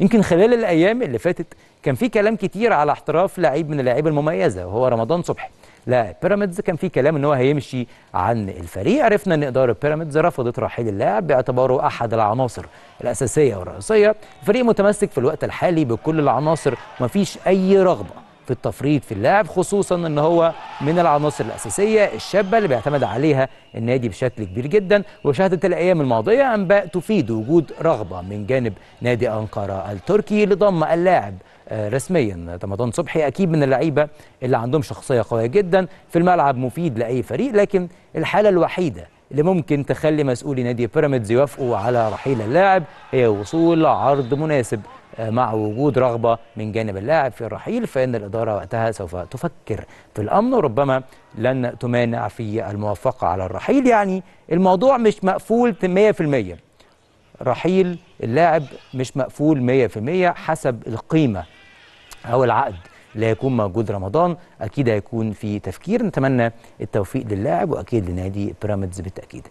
يمكن خلال الايام اللي فاتت كان في كلام كتير على احتراف لعيب من اللعيبه المميزه وهو رمضان صبحي لاعب بيراميدز كان في كلام ان هو هيمشي عن الفريق عرفنا ان اداره بيراميدز رفضت رحيل اللاعب باعتباره احد العناصر الاساسيه والرئيسيه الفريق متمسك في الوقت الحالي بكل العناصر ومفيش اي رغبه في التفريط في اللعب خصوصا ان هو من العناصر الاساسيه الشابه اللي بيعتمد عليها النادي بشكل كبير جدا وشهدت الايام الماضيه انباء تفيد وجود رغبه من جانب نادي انقره التركي لضم اللاعب آه، رسميا رمضان صبحي اكيد من اللعيبه اللي عندهم شخصيه قويه جدا في الملعب مفيد لاي فريق لكن الحاله الوحيده اللي ممكن تخلي مسؤولي نادي بيراميدز يوافقوا على رحيل اللاعب هي وصول عرض مناسب مع وجود رغبة من جانب اللاعب في الرحيل فإن الإدارة وقتها سوف تفكر في الأمر وربما لن تمانع في الموافقة على الرحيل يعني الموضوع مش مقفول 100% رحيل اللاعب مش مقفول 100% حسب القيمة أو العقد اللي هيكون موجود رمضان أكيد هيكون في تفكير نتمنى التوفيق للاعب وأكيد لنادي بيراميدز بالتأكيد